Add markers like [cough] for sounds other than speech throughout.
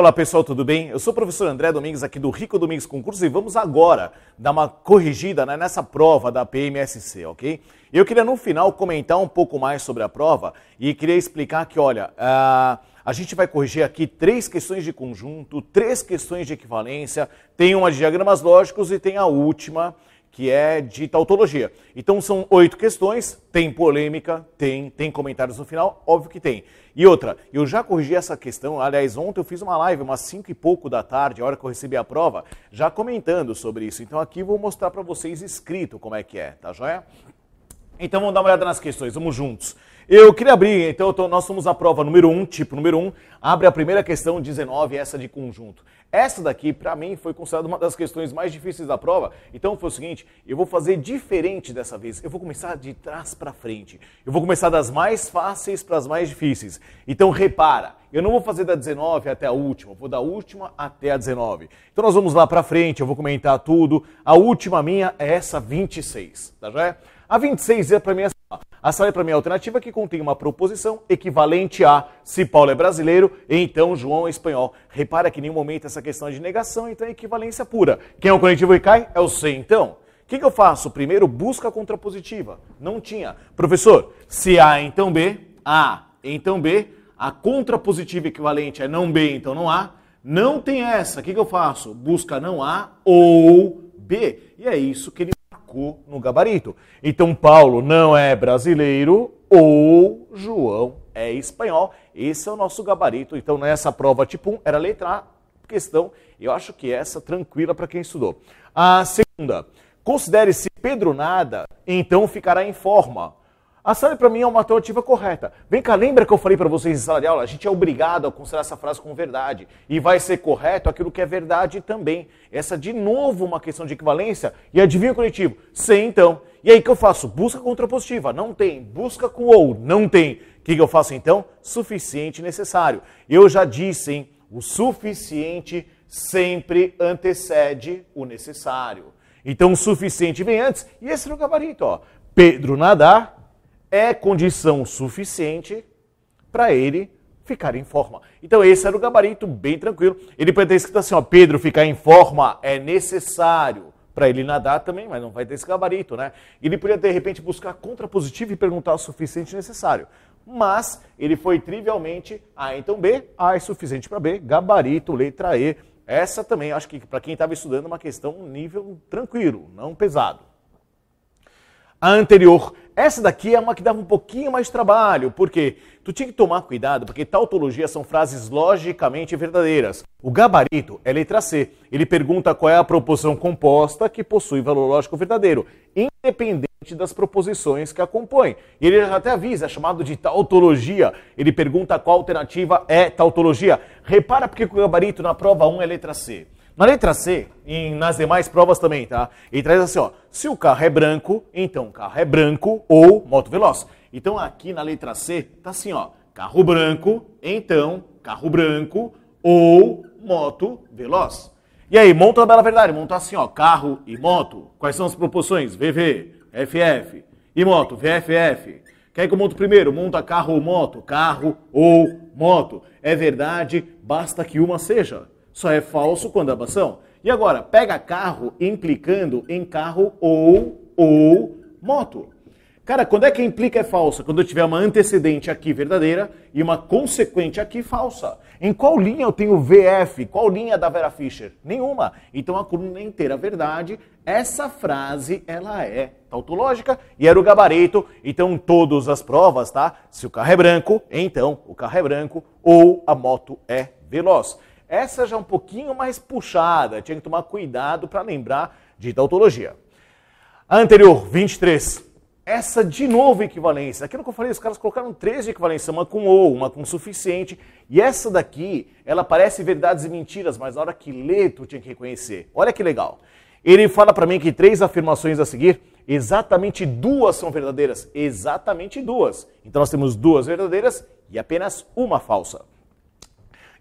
Olá pessoal, tudo bem? Eu sou o professor André Domingues aqui do Rico Domingues Concurso e vamos agora dar uma corrigida né, nessa prova da PMSC, ok? Eu queria no final comentar um pouco mais sobre a prova e queria explicar que, olha, a, ah, a gente vai corrigir aqui três questões de conjunto, três questões de equivalência, tem uma de diagramas lógicos e tem a última, que é de tautologia. Então são oito questões, tem polêmica, tem, tem comentários no final, óbvio que tem. E outra, eu já corrigi essa questão, aliás, ontem eu fiz uma live, umas cinco e pouco da tarde, a hora que eu recebi a prova, já comentando sobre isso. Então aqui vou mostrar para vocês escrito como é que é, tá joia? Então vamos dar uma olhada nas questões, vamos juntos. Eu queria abrir, então tô, nós somos a prova número 1, um, tipo número 1, um, abre a primeira questão 19, essa de conjunto. Essa daqui, para mim, foi considerada uma das questões mais difíceis da prova. Então foi o seguinte, eu vou fazer diferente dessa vez. Eu vou começar de trás para frente. Eu vou começar das mais fáceis para as mais difíceis. Então repara, eu não vou fazer da 19 até a última, vou da última até a 19. Então nós vamos lá para frente, eu vou comentar tudo. A última minha é essa 26, tá já? A 26 é para mim essa a sala para mim é a alternativa que contém uma proposição equivalente a se Paulo é brasileiro, então João é espanhol. Repara que em nenhum momento essa questão é de negação, então é equivalência pura. Quem é o coletivo e cai? É o C, então. O que, que eu faço? Primeiro, busca a contrapositiva. Não tinha. Professor, se A, é então B. A, é então B. A contrapositiva equivalente é não B, então não A. Não tem essa. O que, que eu faço? Busca não A ou B. E é isso que ele no gabarito. Então, Paulo não é brasileiro ou João é espanhol. Esse é o nosso gabarito. Então, nessa prova tipo 1, era letra A, questão, eu acho que é essa tranquila para quem estudou. A segunda, considere-se Pedro nada. então ficará em forma. A SAD para mim é uma alternativa correta. Vem cá, lembra que eu falei para vocês em sala de aula? A gente é obrigado a considerar essa frase como verdade. E vai ser correto aquilo que é verdade também. Essa, de novo, uma questão de equivalência e o coletivo. Sem então. E aí que eu faço? Busca contrapositiva. Não tem. Busca com ou. Não tem. O que, que eu faço então? Suficiente necessário. Eu já disse, hein? O suficiente sempre antecede o necessário. Então, o suficiente vem antes. E esse no o gabarito, ó. Pedro nadar, é condição suficiente para ele ficar em forma. Então esse era o gabarito bem tranquilo. Ele pode ter escrito assim, ó, Pedro ficar em forma é necessário para ele nadar também, mas não vai ter esse gabarito, né? Ele podia de repente buscar contrapositivo e perguntar o suficiente necessário. Mas ele foi trivialmente A, então B, A é suficiente para B, gabarito, letra E. Essa também, acho que para quem estava estudando, é uma questão nível tranquilo, não pesado a anterior. Essa daqui é uma que dava um pouquinho mais de trabalho, porque tu tinha que tomar cuidado, porque tautologia são frases logicamente verdadeiras. O gabarito é letra C. Ele pergunta qual é a proposição composta que possui valor lógico verdadeiro, independente das proposições que a compõem. E ele até avisa, é chamado de tautologia. Ele pergunta qual alternativa é tautologia. Repara porque o gabarito na prova 1 é letra C. Na letra C, e nas demais provas também, tá? Ele traz assim, ó. Se o carro é branco, então o carro é branco ou moto veloz. Então aqui na letra C tá assim, ó. Carro branco, então carro branco ou moto veloz. E aí, monta a bela verdade, monta assim, ó, carro e moto. Quais são as proporções? VV, FF e moto, VFF. Quer que eu monto primeiro? Monta carro ou moto, carro ou moto. É verdade, basta que uma seja. Só é falso quando é abação. E agora, pega carro implicando em carro ou, ou moto. Cara, quando é que implica é falsa? Quando eu tiver uma antecedente aqui verdadeira e uma consequente aqui falsa. Em qual linha eu tenho VF? Qual linha da Vera Fischer? Nenhuma. Então a coluna inteira verdade, essa frase ela é tautológica e era o gabarito. Então todas as provas, tá? Se o carro é branco, então o carro é branco ou a moto é veloz. Essa já é um pouquinho mais puxada, tinha que tomar cuidado para lembrar de tautologia. A anterior, 23. Essa de novo equivalência. Aquilo que eu falei, os caras colocaram três de equivalência, uma com ou, uma com suficiente. E essa daqui, ela parece verdades e mentiras, mas na hora que lê, tu tinha que reconhecer. Olha que legal. Ele fala para mim que três afirmações a seguir, exatamente duas são verdadeiras. Exatamente duas. Então nós temos duas verdadeiras e apenas uma falsa.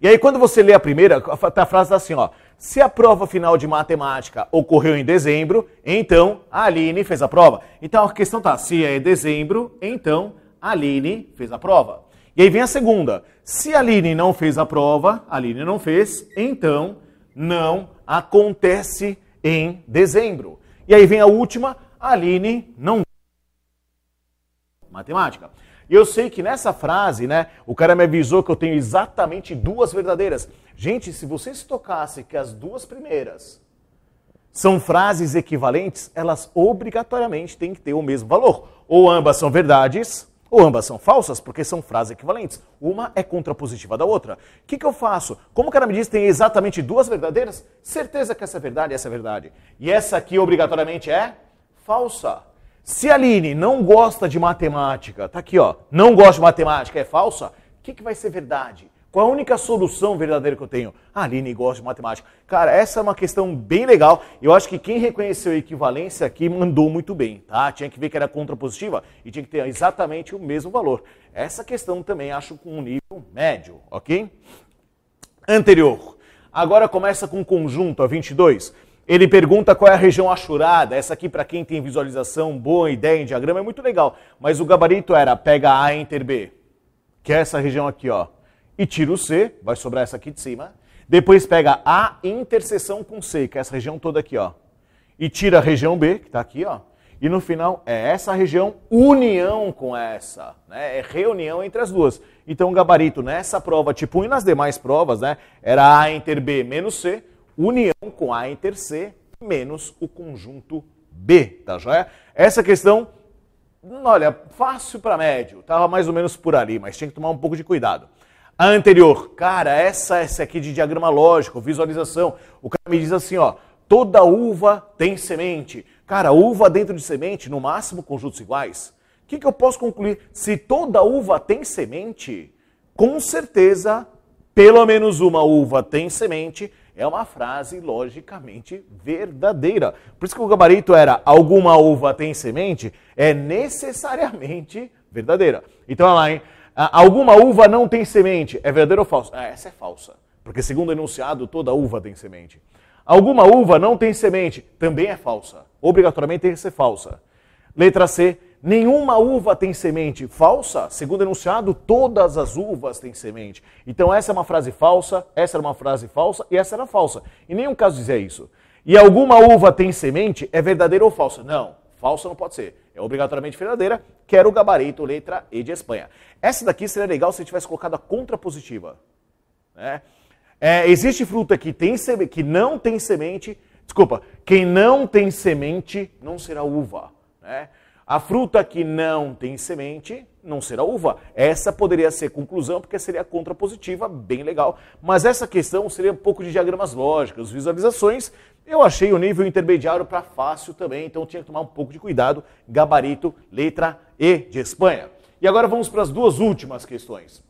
E aí, quando você lê a primeira, a tá frase está assim, ó. Se a prova final de matemática ocorreu em dezembro, então a Aline fez a prova. Então a questão tá, se é dezembro, então a Aline fez a prova. E aí vem a segunda. Se a Aline não fez a prova, a Aline não fez, então não acontece em dezembro. E aí vem a última, a Aline não matemática. E eu sei que nessa frase, né, o cara me avisou que eu tenho exatamente duas verdadeiras. Gente, se você se tocasse que as duas primeiras são frases equivalentes, elas obrigatoriamente têm que ter o mesmo valor. Ou ambas são verdades, ou ambas são falsas, porque são frases equivalentes. Uma é contrapositiva da outra. O que, que eu faço? Como o cara me diz que tem exatamente duas verdadeiras, certeza que essa é verdade é essa é verdade. E essa aqui obrigatoriamente é falsa. Se a Aline não gosta de matemática, tá aqui ó, não gosta de matemática, é falsa, o que, que vai ser verdade? Qual a única solução verdadeira que eu tenho? A Aline gosta de matemática. Cara, essa é uma questão bem legal. Eu acho que quem reconheceu a equivalência aqui mandou muito bem, tá? Tinha que ver que era contrapositiva e tinha que ter exatamente o mesmo valor. Essa questão também acho com um nível médio, ok? Anterior. Agora começa com conjunto, a 22. Ele pergunta qual é a região achurada. Essa aqui, para quem tem visualização boa, ideia em diagrama, é muito legal. Mas o gabarito era pega A inter B, que é essa região aqui, ó. E tira o C, vai sobrar essa aqui de cima. Depois pega A interseção com C, que é essa região toda aqui, ó. E tira a região B, que está aqui, ó. E no final é essa região união com essa, né? É reunião entre as duas. Então o gabarito nessa prova, tipo e nas demais provas, né? Era A inter B menos C união com A C menos o conjunto B, tá joia? Essa questão, olha, fácil para médio, tava mais ou menos por ali, mas tinha que tomar um pouco de cuidado. A anterior, cara, essa, essa aqui de diagrama lógico, visualização, o cara me diz assim, ó, toda uva tem semente. Cara, uva dentro de semente, no máximo conjuntos iguais. O que, que eu posso concluir? Se toda uva tem semente, com certeza, pelo menos uma uva tem semente é uma frase logicamente verdadeira. Por isso que o gabarito era alguma uva tem semente, é necessariamente verdadeira. Então olha lá, hein? Alguma uva não tem semente, é verdadeiro ou falso? Ah, essa é falsa, porque segundo o enunciado, toda uva tem semente. Alguma uva não tem semente, também é falsa. Obrigatoriamente tem que ser falsa. Letra C, Nenhuma uva tem semente falsa, segundo enunciado, todas as uvas têm semente. Então essa é uma frase falsa, essa era uma frase falsa e essa era falsa. Em nenhum caso dizia isso. E alguma uva tem semente é verdadeira ou falsa? Não, falsa não pode ser. É obrigatoriamente verdadeira, Quero o gabarito, letra E de Espanha. Essa daqui seria legal se tivesse colocado a contrapositiva. Né? É, existe fruta que, tem que não tem semente, desculpa, quem não tem semente não será uva. Né? A fruta que não tem semente não será uva. Essa poderia ser conclusão, porque seria contrapositiva, bem legal. Mas essa questão seria um pouco de diagramas lógicos, visualizações. Eu achei o nível intermediário para fácil também, então tinha que tomar um pouco de cuidado. Gabarito, letra E de Espanha. E agora vamos para as duas últimas questões.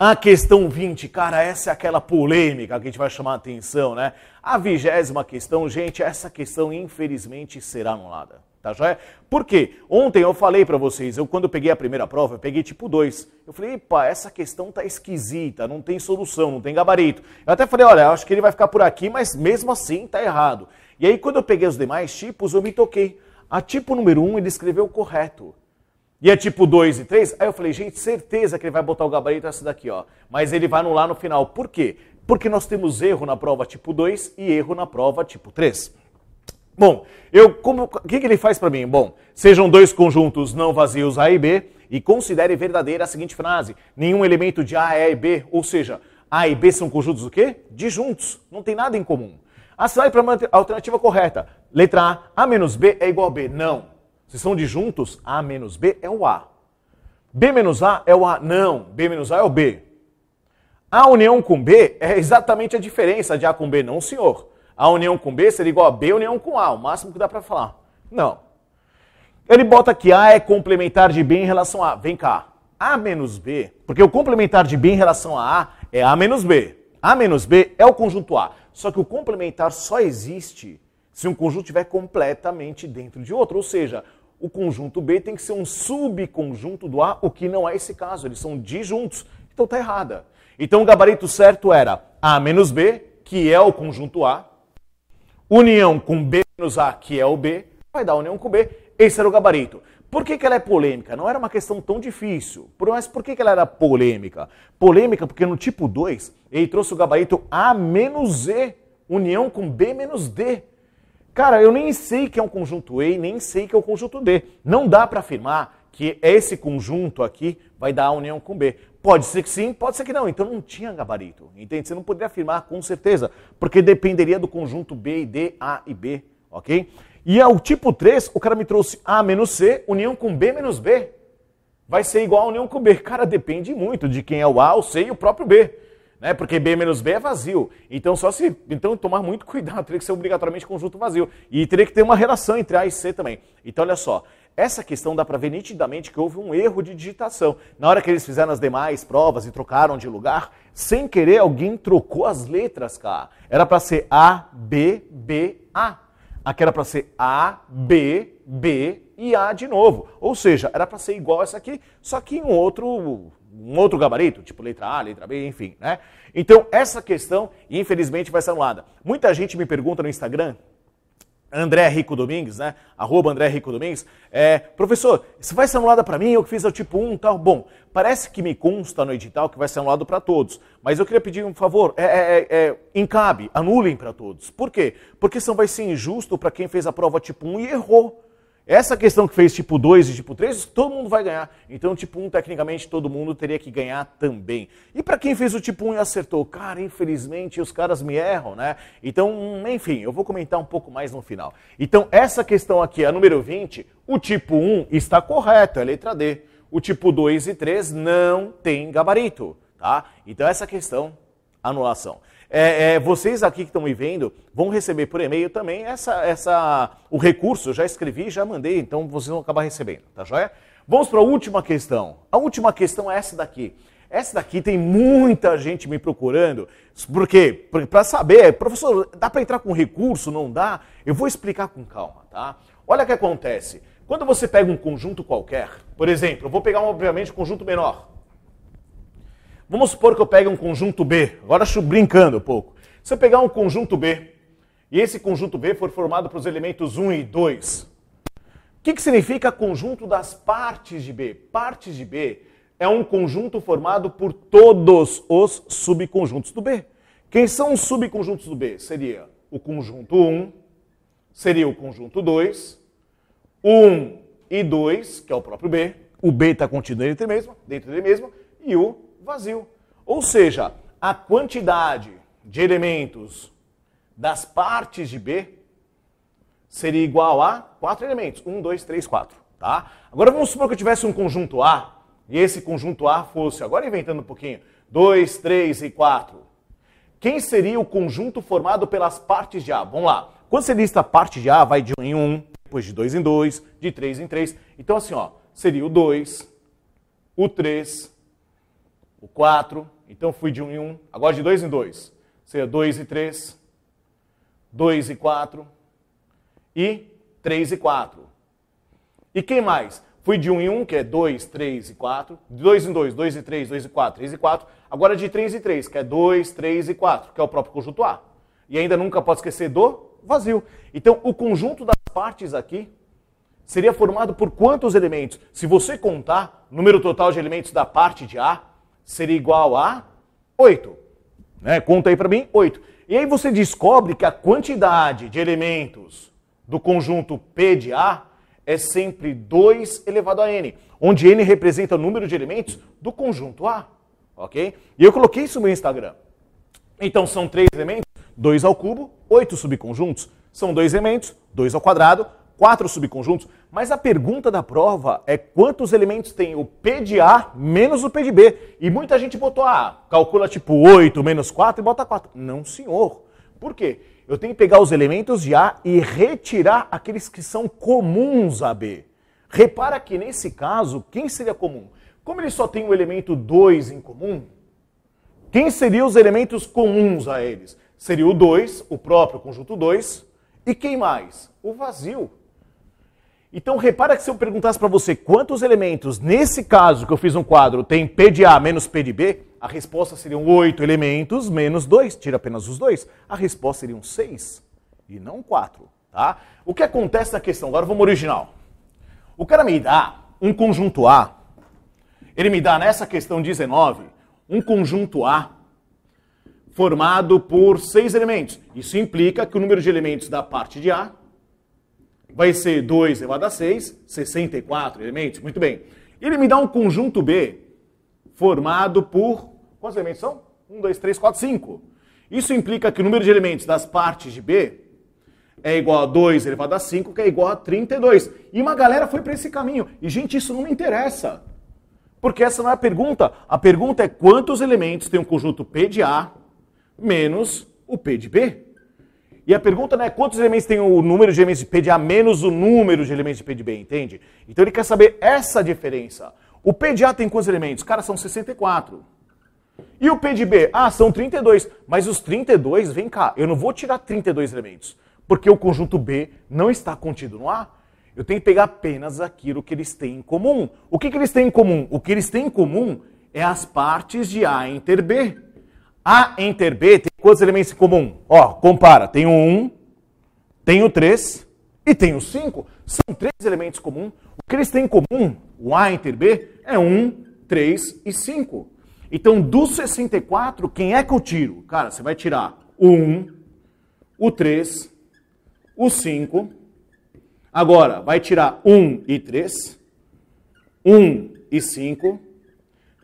A questão 20, cara, essa é aquela polêmica que a gente vai chamar a atenção, né? A vigésima questão, gente, essa questão infelizmente será anulada tá joia? Por quê? Ontem eu falei para vocês, eu quando eu peguei a primeira prova, eu peguei tipo 2. Eu falei, epa, essa questão tá esquisita, não tem solução, não tem gabarito. Eu até falei, olha, acho que ele vai ficar por aqui, mas mesmo assim tá errado. E aí quando eu peguei os demais tipos, eu me toquei. A tipo número 1 um, ele escreveu correto. E é tipo 2 e 3? Aí eu falei, gente, certeza que ele vai botar o gabarito essa daqui, ó. Mas ele vai anular no final. Por quê? Porque nós temos erro na prova tipo 2 e erro na prova tipo 3. Bom, eu como o que, que ele faz para mim? Bom, sejam dois conjuntos não vazios A e B e considere verdadeira a seguinte frase: nenhum elemento de A é e B, ou seja, A e B são conjuntos o quê? Disjuntos, não tem nada em comum. Ah, é para a alternativa correta. Letra A, A menos B é igual a B. Não. Se são disjuntos, A menos B é o A. B menos A é o A. Não. B menos A é o B. A união com B é exatamente a diferença de A com B. Não, senhor. A união com B seria igual a B união com A, o máximo que dá para falar. Não. Ele bota que A é complementar de B em relação a A. Vem cá. A menos B, porque o complementar de B em relação a A é A menos B. A menos B é o conjunto A. Só que o complementar só existe se um conjunto estiver completamente dentro de outro. Ou seja, o conjunto B tem que ser um subconjunto do A, o que não é esse caso. Eles são disjuntos. Então tá errada. Então o gabarito certo era A menos B, que é o conjunto A, União com B menos A, que é o B, vai dar união com B, esse era o gabarito. Por que, que ela é polêmica? Não era uma questão tão difícil. Mas por que, que ela era polêmica? Polêmica porque no tipo 2 ele trouxe o gabarito A menos E, união com B menos D. Cara, eu nem sei que é um conjunto E, nem sei que é o um conjunto D. Não dá para afirmar que esse conjunto aqui vai dar a união com B. Pode ser que sim, pode ser que não. Então não tinha gabarito, entende? Você não poderia afirmar com certeza, porque dependeria do conjunto B e D, A e B, ok? E ao tipo 3, o cara me trouxe A menos C, união com B menos B. Vai ser igual a união com B. Cara, depende muito de quem é o A, o C e o próprio B. Né? Porque B menos B é vazio. Então, só se. Então, tomar muito [laughs] cuidado, teria que ser obrigatoriamente conjunto vazio. E teria que ter uma relação entre A e C também. Então, olha só. Essa questão dá para ver nitidamente que houve um erro de digitação. Na hora que eles fizeram as demais provas e trocaram de lugar, sem querer alguém trocou as letras, cara. Era para ser A, B, B, A. Aqui era para ser A, B, B e A de novo. Ou seja, era para ser igual essa aqui, só que em um outro um outro gabarito, tipo letra A, letra B, enfim, né? Então, essa questão, infelizmente, vai ser anulada. Muita gente me pergunta no Instagram, André Rico Domingues, né? Arroba André Rico Domingues. É, professor, se vai ser anulada para mim? Eu que fiz o tipo 1 tal. Bom, parece que me consta no edital que vai ser anulado para todos. Mas eu queria pedir um favor. É, é, é, é encabe, anulem para todos. Por quê? Porque senão vai ser injusto para quem fez a prova tipo 1 e errou. Essa questão que fez tipo 2 e tipo 3, todo mundo vai ganhar. Então, tipo 1, tecnicamente, todo mundo teria que ganhar também. E para quem fez o tipo 1 e acertou, cara, infelizmente os caras me erram, né? Então, hum, enfim, eu vou comentar um pouco mais no final. Então, essa questão aqui, a número 20, o tipo 1 está correto, é letra D. O tipo 2 e 3 não tem gabarito, tá? Então, essa questão anulação. É, é, vocês aqui que estão me vendo vão receber por e-mail também essa, essa, o recurso. Eu já escrevi, já mandei, então vocês vão acabar recebendo, tá joia? Vamos para a última questão. A última questão é essa daqui. Essa daqui tem muita gente me procurando. Por quê? Para saber, professor, dá para entrar com recurso? Não dá? Eu vou explicar com calma, tá? Olha o que acontece. Quando você pega um conjunto qualquer, por exemplo, eu vou pegar obviamente um conjunto menor, Vamos supor que eu pegue um conjunto B, agora brincando um pouco. Se eu pegar um conjunto B e esse conjunto B for formado pelos elementos 1 e 2, o que, que significa conjunto das partes de B? Partes de B é um conjunto formado por todos os subconjuntos do B. Quem são os subconjuntos do B? Seria o conjunto 1, seria o conjunto 2, 1 e 2, que é o próprio B, o B está contido dentro dele mesmo, dentro dele mesmo, e o vazio. Ou seja, a quantidade de elementos das partes de B seria igual a quatro elementos. Um, dois, três, quatro. Tá? Agora vamos supor que eu tivesse um conjunto A, e esse conjunto A fosse, agora inventando um pouquinho, 2, 3 e 4. Quem seria o conjunto formado pelas partes de A? Vamos lá. Quando você lista a parte de A, vai de 1 um em 1, um, depois de 2 em 2, de 3 em 3. Então, assim, ó, seria o 2, o 3, o 4, então fui de 1 um em 1, um, agora de 2 em 2. Seria 2 e 3, 2 e 4 e 3 e 4. E quem mais? Fui de 1 um em 1, que é 2, 3 e 4. De 2 em 2, 2 e 3, 2 e 4, 3 e 4. Agora de 3 e 3, que é 2, 3 e 4, que é o próprio conjunto A. E ainda nunca pode esquecer do vazio. Então, o conjunto das partes aqui seria formado por quantos elementos? Se você contar o número total de elementos da parte de A, seria igual a 8. Né? Conta aí para mim, 8. E aí você descobre que a quantidade de elementos do conjunto P de A é sempre 2 elevado a n, onde n representa o número de elementos do conjunto A. Ok? E eu coloquei isso no meu Instagram. Então são três elementos, 2 ao cubo, 8 subconjuntos. São dois elementos, 2 ao quadrado, quatro subconjuntos, mas a pergunta da prova é quantos elementos tem o P de A menos o P de B. E muita gente botou, ah, calcula tipo 8 menos 4 e bota 4. Não, senhor. Por quê? Eu tenho que pegar os elementos de A e retirar aqueles que são comuns a B. Repara que nesse caso, quem seria comum? Como ele só tem o elemento 2 em comum, quem seriam os elementos comuns a eles? Seria o 2, o próprio conjunto 2, e quem mais? O vazio. Então repara que se eu perguntasse para você quantos elementos, nesse caso que eu fiz um quadro, tem P de A menos P de B, a resposta seriam oito elementos menos dois, tira apenas os dois. A resposta seriam seis e não quatro, tá? O que acontece na questão? Agora vamos ao original. O cara me dá um conjunto A, ele me dá nessa questão 19 um conjunto A formado por seis elementos. Isso implica que o número de elementos da parte de A vai ser 2 elevado a 6, 64 elementos, muito bem. Ele me dá um conjunto B formado por, quantos elementos são? 1, 2, 3, 4, 5. Isso implica que o número de elementos das partes de B é igual a 2 elevado a 5, que é igual a 32. E uma galera foi para esse caminho. E, gente, isso não me interessa. Porque essa não é a pergunta. A pergunta é quantos elementos tem o um conjunto P de A menos o P de B. E a pergunta não é quantos elementos tem o número de elementos de P de A menos o número de elementos de P de B, entende? Então ele quer saber essa diferença. O P de A tem quantos elementos? Cara, são 64. E o P de B? Ah, são 32. Mas os 32, vem cá, eu não vou tirar 32 elementos, porque o conjunto B não está contido no A. Eu tenho que pegar apenas aquilo que eles têm em comum. O que, que eles têm em comum? O que eles têm em comum é as partes de A inter B. A inter B tem quantos elementos em comum? Ó, compara, tem o 1, tem o 3 e tem o 5. São três elementos comuns. O que eles têm em comum, o A inter B, é 1, 3 e 5. Então, dos 64, quem é que eu tiro? Cara, você vai tirar o 1, o 3, o 5. Agora, vai tirar 1 e 3, 1 e 5,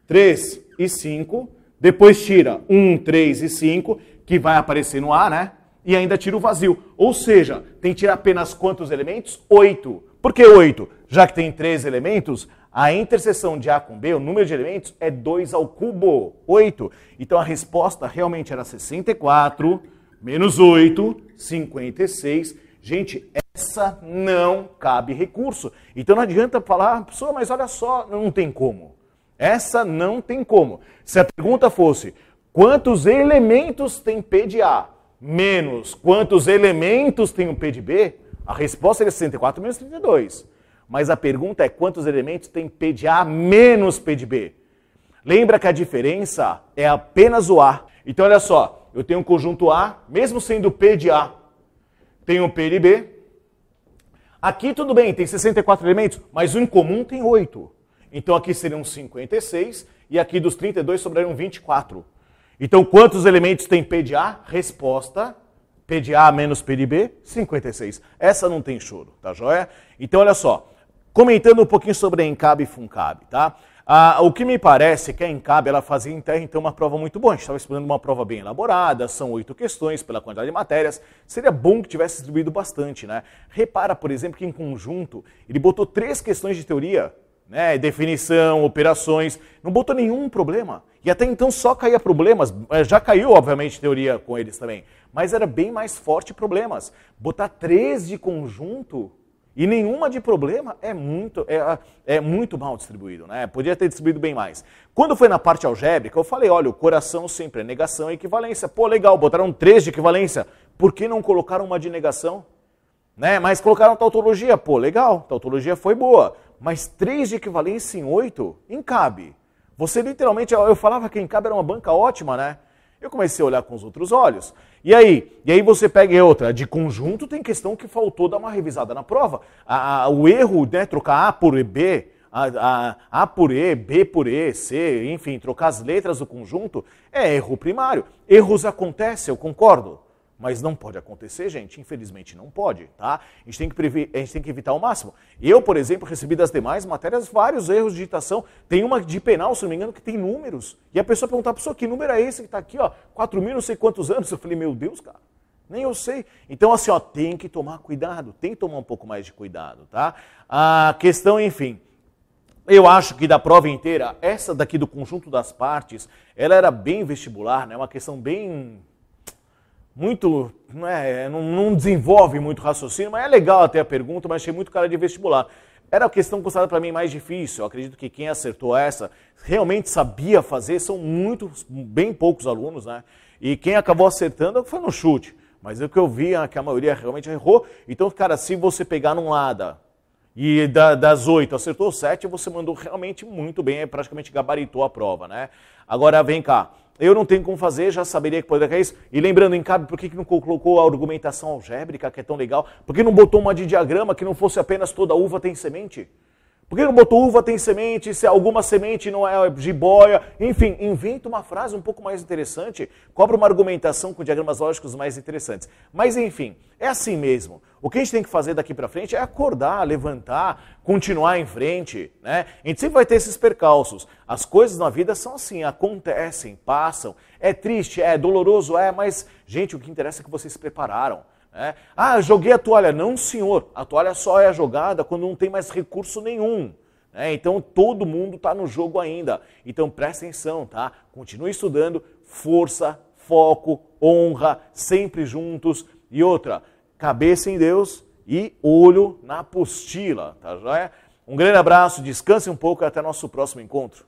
3 e 5 depois tira 1, 3 e 5, que vai aparecer no A, né? E ainda tira o vazio. Ou seja, tem que tirar apenas quantos elementos? 8. Por que 8? Já que tem 3 elementos, a interseção de A com B, o número de elementos, é 2 ao cubo, 8. Então a resposta realmente era 64 menos 8, 56. Gente, essa não cabe recurso. Então não adianta falar, ah, professor, mas olha só, não tem como. Essa não tem como. Se a pergunta fosse quantos elementos tem P de A menos quantos elementos tem um P de B, a resposta seria 64 menos 32. Mas a pergunta é quantos elementos tem P de A menos P de B. Lembra que a diferença é apenas o A. Então olha só, eu tenho um conjunto A, mesmo sendo P de A, tenho P de B. Aqui tudo bem, tem 64 elementos, mas o em comum tem 8. Então aqui seriam 56 e aqui dos 32 sobrariam 24. Então quantos elementos tem P de A? Resposta P de A menos P de B, 56. Essa não tem choro, tá joia? Então olha só, comentando um pouquinho sobre a Encab e Funcab, tá? Ah, o que me parece é que a Encab ela fazia em terra, então, uma prova muito boa. A gente estava esperando uma prova bem elaborada, são oito questões pela quantidade de matérias. Seria bom que tivesse distribuído bastante, né? Repara, por exemplo, que em conjunto ele botou três questões de teoria né, definição, operações, não botou nenhum problema. E até então só caía problemas, eh, já caiu, obviamente, teoria com eles também, mas era bem mais forte problemas. Botar três de conjunto e nenhuma de problema é muito, é, é muito mal distribuído, né? Podia ter distribuído bem mais. Quando foi na parte algébrica, eu falei, olha, o coração sempre é negação e equivalência. Pô, legal, botaram três de equivalência. Por que não colocaram uma de negação? Né? Mas colocaram tautologia, pô, legal, tautologia foi boa mas 3 de equivalência em 8 encabe. Você literalmente, eu falava que encabe era uma banca ótima, né? Eu comecei a olhar com os outros olhos. E aí? E aí você pega outra. De conjunto tem questão que faltou dar uma revisada na prova. A, a, o erro, né, trocar A por B, a, a, a por E, B por E, C, enfim, trocar as letras do conjunto, é erro primário. Erros acontecem, eu concordo. Mas não pode acontecer, gente. Infelizmente não pode, tá? A gente tem que, prever, a gente tem que evitar ao máximo. Eu, por exemplo, recebi das demais matérias vários erros de digitação. Tem uma de penal, se não me engano, que tem números. E a pessoa perguntar, pessoa, que número é esse que está aqui, ó? 4 mil, não sei quantos anos. Eu falei, meu Deus, cara. Nem eu sei. Então, assim, ó, tem que tomar cuidado, tem que tomar um pouco mais de cuidado, tá? A questão, enfim, eu acho que da prova inteira, essa daqui do conjunto das partes, ela era bem vestibular, né? Uma questão bem muito, não, é, não, não, desenvolve muito raciocínio, mas é legal até a pergunta, mas achei muito cara de vestibular. Era a questão considerada para mim mais difícil. Eu acredito que quem acertou essa realmente sabia fazer, são muito bem poucos alunos, né? E quem acabou acertando foi no chute. Mas é o que eu vi é que a maioria realmente errou. Então, cara, se você pegar num lado e das oito acertou sete, você mandou realmente muito bem, praticamente gabaritou a prova, né? Agora vem cá eu não tenho como fazer, já saberia que poderia cair isso. E lembrando, cabe, por que, que não colocou a argumentação algébrica, que é tão legal? Por que não botou uma de diagrama que não fosse apenas toda uva tem semente? Por que não botou uva tem semente, se alguma semente não é jiboia? Enfim, inventa uma frase um pouco mais interessante, cobra uma argumentação com diagramas lógicos mais interessantes. Mas enfim, é assim mesmo. O que a gente tem que fazer daqui para frente é acordar, levantar, continuar em frente, né? A gente sempre vai ter esses percalços. As coisas na vida são assim, acontecem, passam. É triste, é doloroso, é, mas gente, o que interessa é que vocês se prepararam. Né? Ah, joguei a toalha. Não, senhor. A toalha só é jogada quando não tem mais recurso nenhum. Né? Então todo mundo está no jogo ainda. Então presta atenção, tá? Continue estudando, força, foco, honra, sempre juntos. E outra, cabeça em Deus e olho na apostila, tá joia? Um grande abraço, descanse um pouco e até nosso próximo encontro.